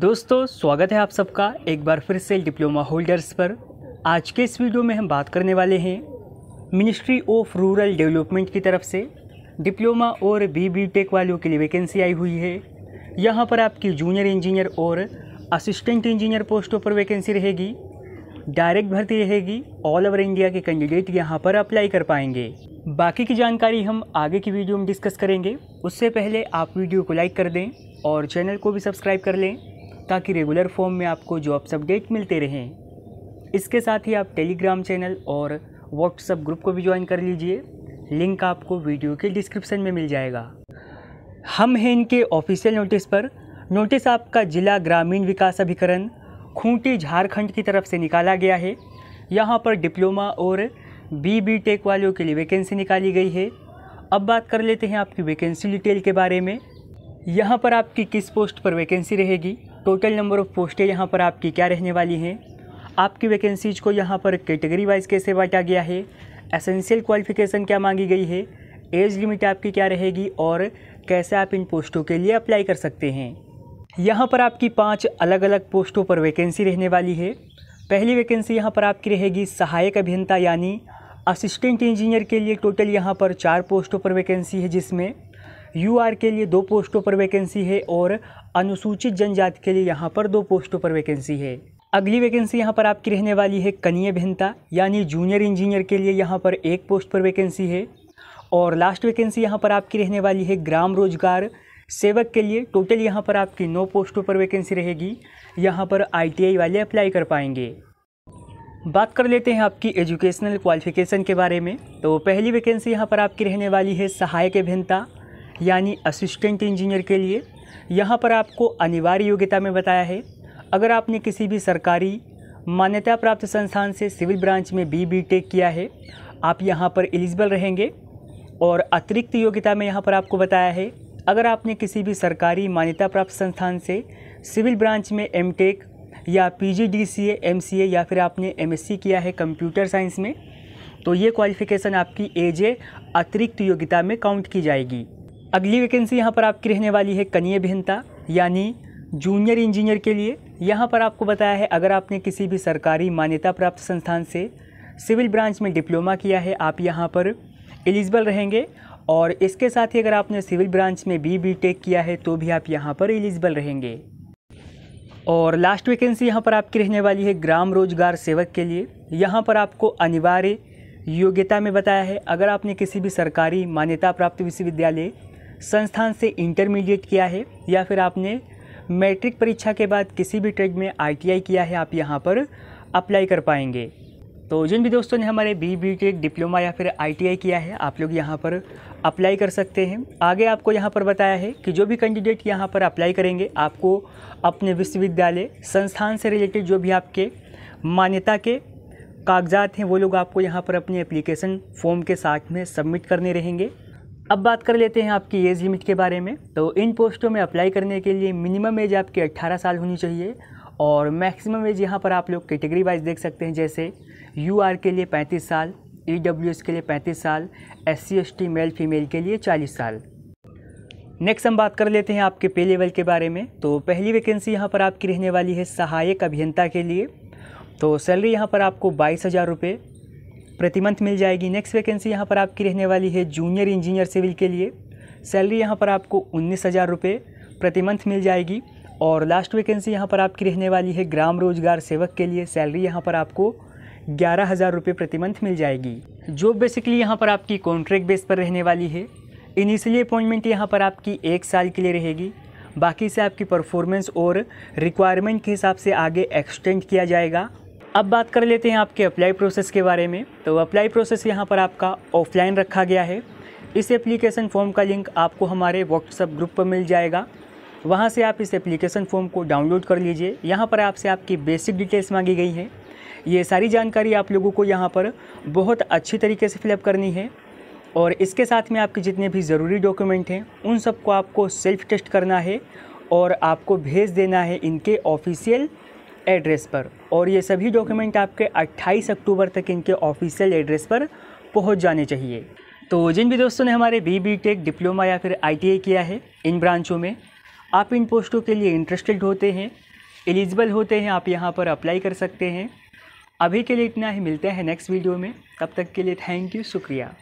दोस्तों स्वागत है आप सबका एक बार फिर से डिप्लोमा होल्डर्स पर आज के इस वीडियो में हम बात करने वाले हैं मिनिस्ट्री ऑफ रूरल डेवलपमेंट की तरफ से डिप्लोमा और बी बी टेक वालों के लिए वैकेंसी आई हुई है यहाँ पर आपकी जूनियर इंजीनियर और असिस्टेंट इंजीनियर पोस्टों पर वैकेंसी रहेगी डायरेक्ट भर्ती रहेगी ऑल ओवर इंडिया के कैंडिडेट यहाँ पर अप्लाई कर पाएंगे बाकी की जानकारी हम आगे की वीडियो में डिस्कस करेंगे उससे पहले आप वीडियो को लाइक कर दें और चैनल को भी सब्सक्राइब कर लें ताकि रेगुलर फॉर्म में आपको जॉब्स अपडेट मिलते रहें इसके साथ ही आप टेलीग्राम चैनल और व्हाट्सअप ग्रुप को भी ज्वाइन कर लीजिए लिंक आपको वीडियो के डिस्क्रिप्शन में मिल जाएगा हम हैं इनके ऑफिशियल नोटिस पर नोटिस आपका जिला ग्रामीण विकास अभिकरण खूंटी झारखंड की तरफ से निकाला गया है यहाँ पर डिप्लोमा और बी बी टेक वालों के लिए वैकेंसी निकाली गई है अब बात कर लेते हैं आपकी वैकेंसी डिटेल के बारे में यहाँ पर आपकी किस पोस्ट पर वैकेंसी रहेगी टोटल नंबर ऑफ़ पोस्टें यहाँ पर आपकी क्या रहने वाली हैं आपकी वैकेंसीज़ को यहाँ पर कैटेगरी वाइज कैसे बांटा गया है एसेंशियल क्वालिफ़िकेशन क्या मांगी गई है एज लिमिट आपकी क्या रहेगी और कैसे आप इन पोस्टों के लिए अप्लाई कर सकते हैं यहाँ पर आपकी पाँच अलग अलग पोस्टों पर वैकेंसी रहने वाली है पहली वैकेंसी यहाँ पर आपकी रहेगी सहायक अभियंता यानी असिस्टेंट इंजीनियर के लिए टोटल यहाँ पर चार पोस्टों पर वैकेंसी है जिसमें यूआर के लिए दो पोस्टों पर वैकेंसी है और अनुसूचित जनजाति के लिए यहाँ पर दो पोस्टों पर वैकेंसी है अगली वैकेंसी यहाँ पर आपकी रहने वाली है कनिय भिन्नता यानी जूनियर इंजीनियर के लिए यहाँ पर एक पोस्ट पर वैकेंसी है और लास्ट वैकेंसी यहाँ पर आपकी रहने वाली है ग्राम रोजगार सेवक के लिए टोटल यहाँ पर आपकी नौ पोस्टों पर वैकेंसी रहेगी यहाँ पर आईटीआई वाले अप्लाई कर पाएंगे बात कर लेते हैं आपकी एजुकेशनल क्वालिफ़िकेशन के बारे में तो पहली वैकेंसी यहाँ पर आपकी रहने वाली है सहायक अभिन्नता यानी असिस्टेंट इंजीनियर के लिए यहाँ पर आपको अनिवार्य योग्यता में बताया है अगर आपने किसी भी सरकारी मान्यता प्राप्त संस्थान से सिविल ब्रांच में बी बी टेक किया है आप यहाँ पर एलिजिबल रहेंगे और अतिरिक्त योग्यता में यहाँ पर आपको बताया है अगर आपने किसी भी सरकारी मान्यता प्राप्त संस्थान से सिविल ब्रांच में एम टेक या P G D C A M C A या फिर आपने एम एस सी किया है कंप्यूटर साइंस में तो ये क्वालिफ़िकेशन आपकी एज ए अतिरिक्त योग्यता में काउंट की जाएगी अगली वैकेंसी यहाँ पर आपकी रहने वाली है कनीय भिन्नता यानी जूनियर इंजीनियर के लिए यहाँ पर आपको बताया है अगर आपने किसी भी सरकारी मान्यता प्राप्त संस्थान से सिविल ब्रांच में डिप्लोमा किया है आप यहाँ पर एलिजिबल रहेंगे और इसके साथ ही अगर आपने सिविल ब्रांच में बी बी टेक किया है तो भी आप यहाँ पर एलिजिबल रहेंगे और लास्ट वैकेंसी यहाँ पर आपकी रहने वाली है ग्राम रोजगार सेवक के लिए यहाँ पर आपको अनिवार्य योग्यता में बताया है अगर आपने किसी भी सरकारी मान्यता प्राप्त विश्वविद्यालय संस्थान से इंटरमीडिएट किया है या फिर आपने मैट्रिक परीक्षा के बाद किसी भी ट्रेड में आईटीआई किया है आप यहाँ पर अप्लाई कर पाएंगे तो जिन भी दोस्तों ने हमारे बी बी टेक डिप्लोमा या फिर आईटीआई किया है आप लोग यहाँ पर अप्लाई कर सकते हैं आगे आपको यहाँ पर बताया है कि जो भी कैंडिडेट यहाँ पर अप्लाई करेंगे आपको अपने विश्वविद्यालय संस्थान से रिलेटेड जो भी आपके मान्यता के कागजात हैं वो लोग आपको यहाँ पर अपने एप्लीकेशन फॉर्म के साथ में सबमिट करने रहेंगे अब बात कर लेते हैं आपकी एज लिमिट के बारे में तो इन पोस्टों में अप्लाई करने के लिए मिनिमम एज आपकी 18 साल होनी चाहिए और मैक्सिमम एज यहाँ पर आप लोग कैटेगरी वाइज देख सकते हैं जैसे यू के लिए 35 साल ई e के लिए 35 साल एस सी मेल फीमेल के लिए 40 साल नेक्स्ट हम बात कर लेते हैं आपके पे लेवल के बारे में तो पहली वैकेंसी यहाँ पर आपकी रहने वाली है सहायक अभियंता के लिए तो सैलरी यहाँ पर आपको बाईस हज़ार रुपये प्रति मंथ मिल जाएगी नेक्स्ट वैकेंसी यहाँ पर आपकी रहने वाली है जूनियर इंजीनियर सिविल के लिए सैलरी यहाँ पर आपको उन्नीस हज़ार रुपये मंथ मिल जाएगी और लास्ट वैकेंसी यहाँ पर आपकी रहने वाली है ग्राम रोजगार सेवक के लिए सैलरी यहाँ पर आपको ग्यारह हज़ार रुपये मंथ मिल जाएगी जॉब बेसिकली यहाँ पर आपकी कॉन्ट्रैक्ट बेस पर रहने वाली है इनिशियली अपॉइंटमेंट यहाँ पर आपकी एक साल के लिए रहेगी बाकी से आपकी परफॉर्मेंस और रिक्वायरमेंट के हिसाब से आगे एक्सटेंड किया जाएगा अब बात कर लेते हैं आपके अप्लाई प्रोसेस के बारे में तो अप्लाई प्रोसेस यहाँ पर आपका ऑफलाइन रखा गया है इस एप्लीकेशन फॉर्म का लिंक आपको हमारे व्हाट्सअप ग्रुप पर मिल जाएगा वहाँ से आप इस एप्लीकेशन फॉर्म को डाउनलोड कर लीजिए यहाँ पर आपसे आपकी बेसिक डिटेल्स मांगी गई हैं ये सारी जानकारी आप लोगों को यहाँ पर बहुत अच्छी तरीके से फिलअप करनी है और इसके साथ में आपके जितने भी ज़रूरी डॉक्यूमेंट हैं उन सबको आपको सेल्फ टेस्ट करना है और आपको भेज देना है इनके ऑफिशियल एड्रेस पर और ये सभी डॉक्यूमेंट आपके 28 अक्टूबर तक इनके ऑफिशियल एड्रेस पर पहुंच जाने चाहिए तो जिन भी दोस्तों ने हमारे बी बी टेक डिप्लोमा या फिर आई किया है इन ब्रांचों में आप इन पोस्टों के लिए इंटरेस्टेड होते हैं एलिजिबल होते हैं आप यहाँ पर अप्लाई कर सकते हैं अभी के लिए इतना ही मिलते हैं नेक्स्ट वीडियो में तब तक के लिए थैंक यू शुक्रिया